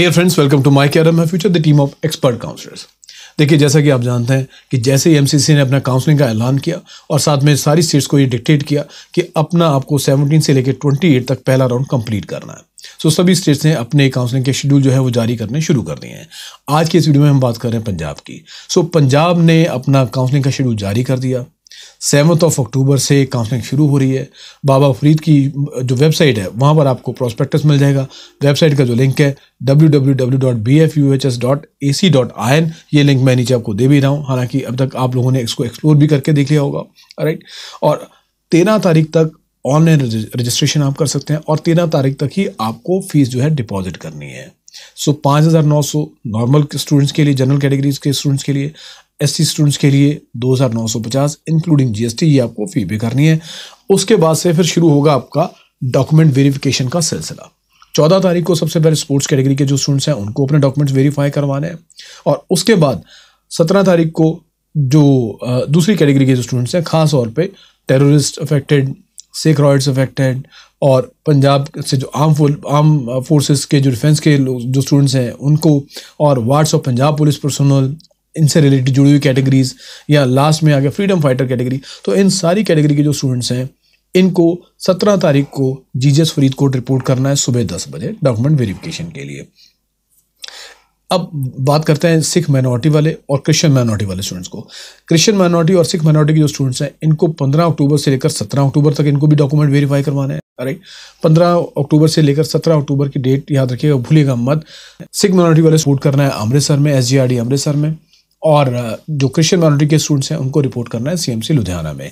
dear friends welcome to my career है future the team of expert counsellors देखिए जैसा कि आप जानते हैं कि जैसे ही एमसीसी ने अपना काउंसलिंग का ऐलान किया और साथ में सारी स्टेट्स को ये डिक्टेट किया कि अपना आपको 17 से लेकर 28 तक पहला राउंड कंप्लीट करना है सो so, सभी स्टेट्स ने अपने काउंसलिंग के शेड्यूल जो है वो जारी करने शुरू कर दिए हैं आज के इस वीडियो में हम बात कर रहे हैं पंजाब की सो so, पंजाब ने अपना काउंसलिंग का शेड्यूल जारी कर दिया सेवन्थ ऑफ अक्टूबर से काउंसलिंग शुरू हो रही है बाबा फरीद की जो वेबसाइट है वहाँ पर आपको प्रोस्पेक्टस मिल जाएगा वेबसाइट का जो लिंक है www.bfuhs.ac.in ये लिंक मैं नीचे आपको दे भी रहा हूँ हालांकि अब तक आप लोगों ने इसको एक्सप्लोर भी करके देख लिया होगा राइट और तेरह तारीख तक ऑनलाइन रजिस्ट्रेशन आप कर सकते हैं और तेरह तारीख तक ही आपको फीस जो है डिपॉजिट करनी है सो पाँच हज़ार नौ सौ नॉर्मल स्टूडेंट्स के लिए जनरल कैटेगरीज के स्टूडेंट्स के लिए एस स्टूडेंट्स के लिए 2950 इंक्लूडिंग जीएसटी ये आपको फी पे करनी है उसके बाद से फिर शुरू होगा आपका डॉक्यूमेंट वेरिफिकेशन का सिलसिला चौदह तारीख को सबसे पहले स्पोर्ट्स कैटेगरी के जो स्टूडेंट्स हैं उनको अपने डॉक्यूमेंट्स वेरीफाई करवाने हैं और उसके बाद सत्रह तारीख को जो दूसरी कैटेगरी के जो स्टूडेंट्स हैं खास तौर पे terrorist affected Sikh riots affected और पंजाब से जो आर्म आर्म फोर्सेस के जो डिफेंस के जो स्टूडेंट्स हैं उनको और wards of Punjab police personnel इनसे रिलेटेड जुड़ी हुई कैटेगरीज या लास्ट में आ गया फ्रीडम फाइटर कैटेगरी तो इन सारी कैटेगरी के जो स्टूडेंट्स हैं इनको 17 तारीख को जीजेस फरीदकोट रिपोर्ट करना है सुबह 10 बजे डॉक्यूमेंट वेरिफिकेशन के लिए अब बात करते हैं सिख माइनॉरिटी वाले और क्रिश्चियन माइनॉरिटी वाले स्टूडेंट्स को क्रिश्चियन माइनॉरिटी और सिख माइनॉरिटी के जो स्टूडेंट्स हैं इनको 15 अक्टूबर से लेकर 17 अक्टूबर तक इनको भी डॉक्यूमेंट वेरीफाई करवाना है राइट 15 अक्टूबर से लेकर 17 अक्टूबर की डेट याद रखिएगा भूलिएगा मत सिख माइनॉरिटी वाले सपोर्ट करना है अमृतसर में एस अमृतसर में और जो क्रिश्चियन माइनॉरिटी के स्टूडेंट्स हैं उनको रिपोर्ट करना है सीएमसी लुधियाना में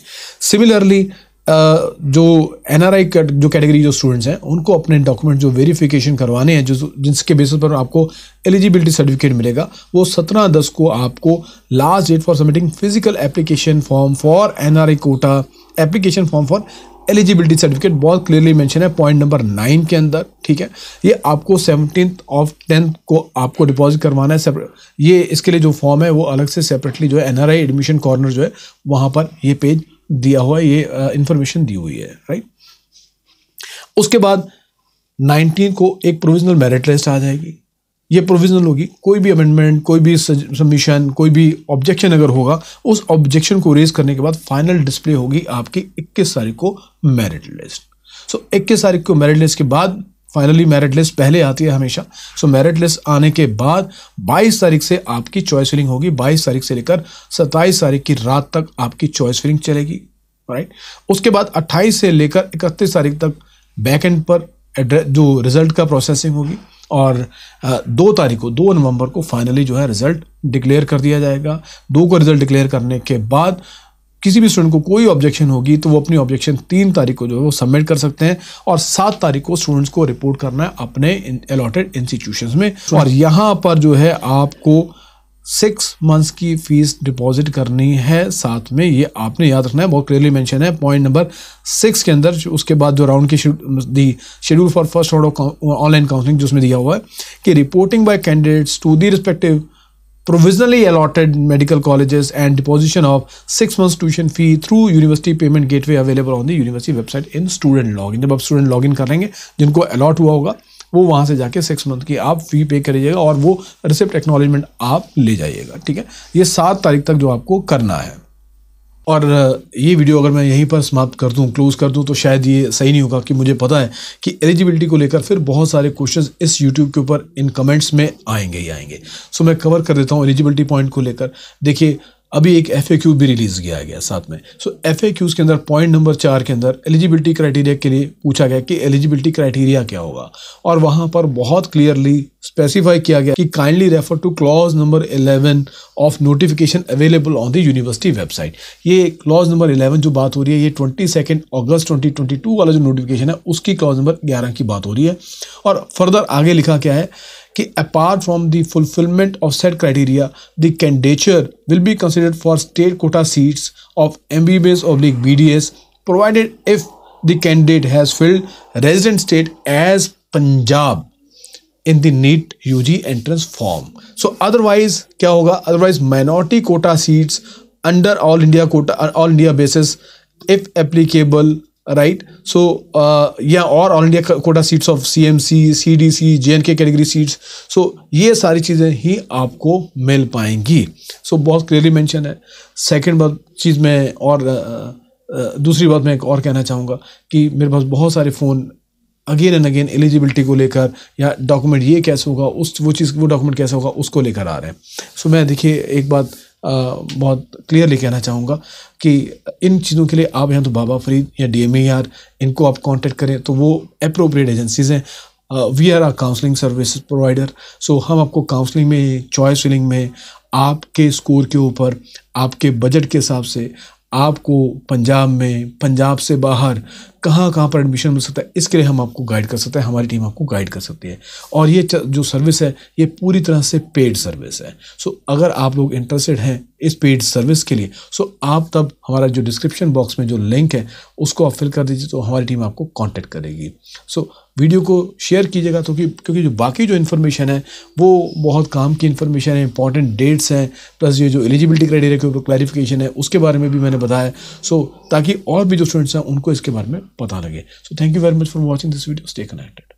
सिमिलरली जो एन आर आई जो कैटेगरी जो स्टूडेंट्स हैं उनको अपने डॉक्यूमेंट जो वेरिफिकेशन करवाने हैं जो जिसके बेसिस पर आपको एलिजिबिलिटी सर्टिफिकेट मिलेगा वो सत्रह दस को आपको last date for submitting physical application form for N R I quota application form for eligibility certificate बहुत क्लियरली मेंशन है पॉइंट नंबर नाइन के अंदर ठीक है ये आपको सेवनटीन ऑफ टेंथ को आपको डिपॉजिट करवाना है सेपरेट ये इसके लिए जो फॉर्म है वो अलग से सेपरेटली जो है एन एडमिशन कॉर्नर जो है वहाँ पर ये पेज दिया हुआ है ये इंफॉर्मेशन दी हुई है राइट उसके बाद नाइनटीन को एक प्रोविजनल मेरिट लिस्ट आ जाएगी ये प्रोविजनल होगी कोई भी अमेंडमेंट कोई भी सबमिशन कोई भी ऑब्जेक्शन अगर होगा उस ऑब्जेक्शन को रेज करने के बाद फाइनल डिस्प्ले होगी आपकी 21 तारीख को मेरिट लिस्ट सो 21 तारीख को मेरिट लिस्ट के बाद फाइनली मेरिट लिस्ट पहले आती है हमेशा सो मेरिट लिस्ट आने के बाद 22 तारीख से आपकी चॉइस फिलिंग होगी 22 तारीख से लेकर 27 तारीख की रात तक आपकी चॉइस फिलिंग चलेगी राइट उसके बाद 28 से लेकर 31 तारीख तक बैक एंड पर जो रिजल्ट का प्रोसेसिंग होगी और दो तारीख को दो नवंबर को फाइनली जो है रिज़ल्ट डिक्लेयर कर दिया जाएगा दो को रिज़ल्ट डिक्लेयर करने के बाद किसी भी स्टूडेंट को कोई ऑब्जेक्शन होगी तो वो अपनी ऑब्जेक्शन तीन तारीख को जो है वो सबमिट कर सकते हैं और सात तारीख को स्टूडेंट्स को रिपोर्ट करना है अपने अलॉटेड इंस्टीट्यूशन में और यहाँ पर जो है आपको सिक्स मंथ्स की फीस डिपॉजिट करनी है साथ में ये आपने याद रखना है बहुत क्लियरली मेंशन है पॉइंट नंबर सिक्स के अंदर उसके बाद जो राउंड की the schedule for first round of online counselling जिसमें दिया हुआ है कि reporting by candidates to the respective provisionally allotted medical colleges and deposition of six months tuition fee through university payment gateway available on the university website in student log in जब आप student log इन करेंगे जिनको allot हुआ होगा वो वहाँ से जाके सिक्स मंथ की आप फ़ी पे करिएगा और वो रिसिप्ट एक्नोलिजमेंट आप ले जाइएगा ठीक है ये सात तारीख तक जो आपको करना है और ये वीडियो अगर मैं यहीं पर समाप्त कर दूं क्लोज़ कर दूं तो शायद ये सही नहीं होगा कि मुझे पता है कि एलिजिबिलिटी को लेकर फिर बहुत सारे क्वेश्चंस इस यूट्यूब के ऊपर इन कमेंट्स में आएंगे ही आएंगे सो मैं कवर कर देता हूँ एलिजिबिलिटी पॉइंट को लेकर देखिए अभी एक एफ भी रिलीज़ किया गया साथ में सो एफ के अंदर पॉइंट नंबर चार के अंदर एलिजिबिलिटी क्राइटेरिया के लिए पूछा गया कि एलिजिबिलिटी क्राइटेरिया क्या होगा और वहाँ पर बहुत क्लियरली स्पेसिफाई किया गया कि kindly refer to clause number 11 of notification available on the university website ये क्लॉज नंबर 11 जो बात हो रही है ये ट्वेंटी सेकेंड ऑगस्ट ट्वेंटी वाला जो नोटिफिकेशन है उसकी क्लॉज नंबर ग्यारह की बात हो रही है और फर्दर आगे लिखा क्या है कि apart from the fulfilment of set criteria the candidature will be considered for state quota seats of M B B S oblique B D S provided if the candidate has filled resident state as Punjab in the NEET U G entrance form so otherwise क्या होगा otherwise minority quota seats under all India quota all India basis if applicable right so या और all India Kota seats of C M C C D C J and K category seats so ये सारी चीज़ें ही आपको मिल पाएंगी so so, बहुत क्लियरली मैंशन है सेकेंड बात चीज़ में और आ, uh, uh, दूसरी बात मैं एक और कहना चाहूँगा कि मेरे पास बहुत सारे phone again and again eligibility को लेकर या डॉक्यूमेंट ये कैसे होगा उस वो चीज़ वो डॉक्यूमेंट कैसे होगा उसको लेकर आ रहे हैं सो so, मैं देखिए एक बात बहुत क्लियरली कहना चाहूँगा कि इन चीज़ों के लिए आप यहाँ तो बाबा फरीद या डी एम इनको आप कॉन्टेक्ट करें तो वो अप्रोप्रिएट एजेंसीज़ हैं we are a counselling service provider so हम आपको काउंसलिंग में चॉइस फिलिंग में आपके स्कोर के ऊपर आपके बजट के हिसाब से आपको पंजाब में पंजाब से बाहर कहाँ कहाँ पर एडमिशन मिल सकता है इसके लिए हम आपको गाइड कर सकते हैं हमारी टीम आपको गाइड कर सकती है और ये जो सर्विस है ये पूरी तरह से पेड सर्विस है सो अगर आप लोग इंटरेस्टेड हैं इस पेड सर्विस के लिए सो आप तब हमारा जो डिस्क्रिप्शन बॉक्स में जो लिंक है उसको आप फिल कर दीजिए तो हमारी टीम आपको कॉन्टैक्ट करेगी सो वीडियो को शेयर कीजिएगा तो क्योंकि जो बाकी जो इन्फॉर्मेशन है वो बहुत काम की इन्फॉर्मेशन है इंपॉर्टेंट डेट्स हैं प्लस ये जो एलिजिबिलिटी क्राइटेरिया के ऊपर क्लैरिफिकेशन है उसके बारे में भी मैंने बताया सो ताकि और भी जो स्टूडेंट्स हैं उनको इसके बारे में पता लगे so thank you very much for watching this video stay connected